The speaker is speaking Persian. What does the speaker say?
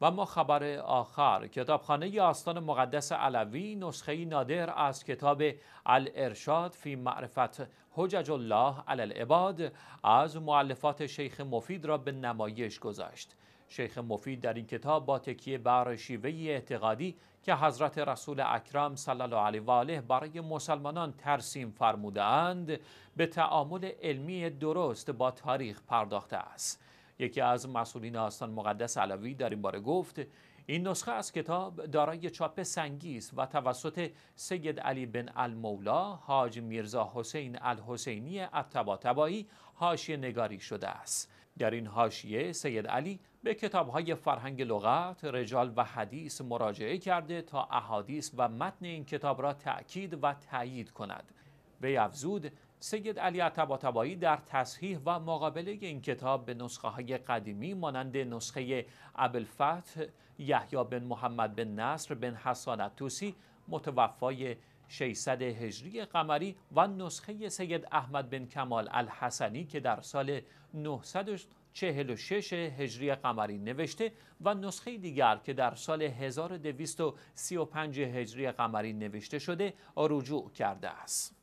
و ما خبر آخر کتابخانه آستان مقدس علوی نسخه نادر از کتاب الارشاد فی معرفت حجج الله علی العباد از معلفات شیخ مفید را به نمایش گذاشت شیخ مفید در این کتاب با تکیه بر شیوه اعتقادی که حضرت رسول اکرم صلی الله علیه و آله برای مسلمانان ترسیم فرموده اند به تعامل علمی درست با تاریخ پرداخته است یکی از مسئولین آستان مقدس علوی در این باره گفت این نسخه از کتاب دارای چاپ سنگی است و توسط سید علی بن المولا حاج میرزا حسین الحسینی التباتبایی حاشیه نگاری شده است در این حاشیه سید علی به کتابهای فرهنگ لغت، رجال و حدیث مراجعه کرده تا احادیث و متن این کتاب را تأکید و تایید کند. وی افزود سید علی عطباطبایی در تصحیح و مقابله این کتاب به نسخه های قدیمی مانند نسخه ابوالفتح یحیی بن محمد بن نصر بن حسان التوسی متوفای 600 هجری قمری و نسخه سید احمد بن کمال الحسنی که در سال 946 هجری قمری نوشته و نسخه دیگر که در سال 1235 هجری قمری نوشته شده رجوع کرده است.